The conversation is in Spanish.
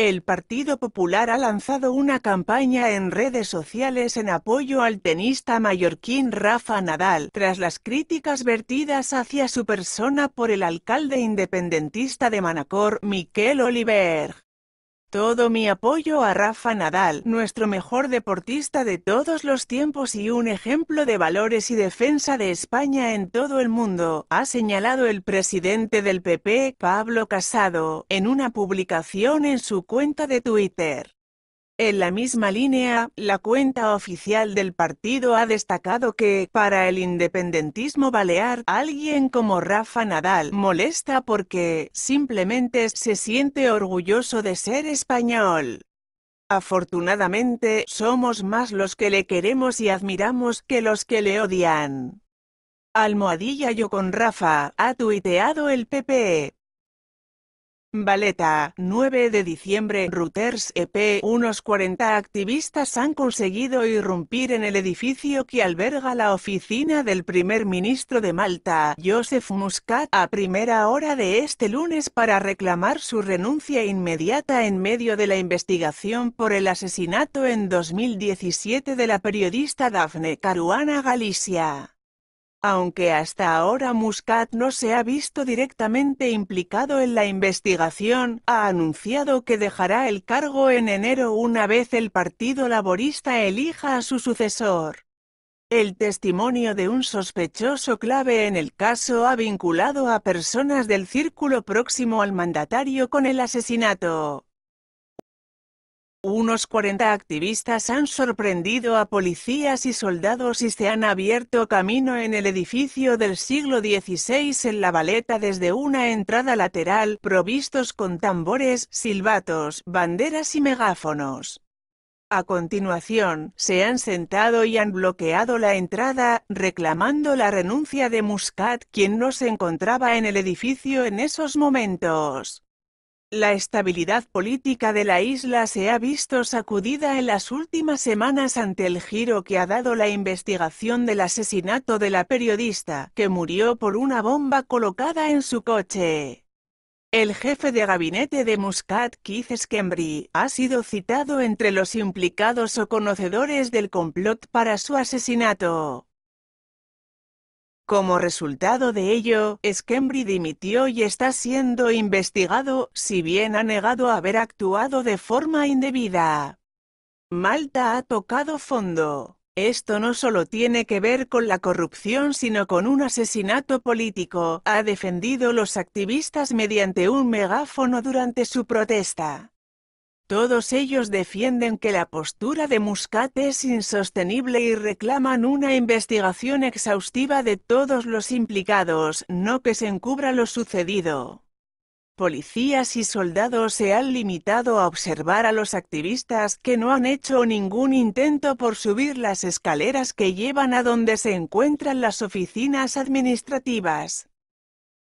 El Partido Popular ha lanzado una campaña en redes sociales en apoyo al tenista mallorquín Rafa Nadal, tras las críticas vertidas hacia su persona por el alcalde independentista de Manacor, Miquel Oliver. Todo mi apoyo a Rafa Nadal, nuestro mejor deportista de todos los tiempos y un ejemplo de valores y defensa de España en todo el mundo, ha señalado el presidente del PP, Pablo Casado, en una publicación en su cuenta de Twitter. En la misma línea, la cuenta oficial del partido ha destacado que, para el independentismo balear, alguien como Rafa Nadal molesta porque, simplemente, se siente orgulloso de ser español. Afortunadamente, somos más los que le queremos y admiramos que los que le odian. Almohadilla yo con Rafa, ha tuiteado el PP. Valeta, 9 de diciembre, Reuters EP. Unos 40 activistas han conseguido irrumpir en el edificio que alberga la oficina del primer ministro de Malta, Joseph Muscat, a primera hora de este lunes para reclamar su renuncia inmediata en medio de la investigación por el asesinato en 2017 de la periodista Daphne Caruana Galicia. Aunque hasta ahora Muscat no se ha visto directamente implicado en la investigación, ha anunciado que dejará el cargo en enero una vez el Partido Laborista elija a su sucesor. El testimonio de un sospechoso clave en el caso ha vinculado a personas del círculo próximo al mandatario con el asesinato. Unos 40 activistas han sorprendido a policías y soldados y se han abierto camino en el edificio del siglo XVI en la baleta desde una entrada lateral, provistos con tambores, silbatos, banderas y megáfonos. A continuación, se han sentado y han bloqueado la entrada, reclamando la renuncia de Muscat, quien no se encontraba en el edificio en esos momentos. La estabilidad política de la isla se ha visto sacudida en las últimas semanas ante el giro que ha dado la investigación del asesinato de la periodista, que murió por una bomba colocada en su coche. El jefe de gabinete de Muscat, Keith Skembri, ha sido citado entre los implicados o conocedores del complot para su asesinato. Como resultado de ello, Skembri dimitió y está siendo investigado, si bien ha negado haber actuado de forma indebida. Malta ha tocado fondo. Esto no solo tiene que ver con la corrupción sino con un asesinato político, ha defendido los activistas mediante un megáfono durante su protesta. Todos ellos defienden que la postura de Muscat es insostenible y reclaman una investigación exhaustiva de todos los implicados, no que se encubra lo sucedido. Policías y soldados se han limitado a observar a los activistas que no han hecho ningún intento por subir las escaleras que llevan a donde se encuentran las oficinas administrativas.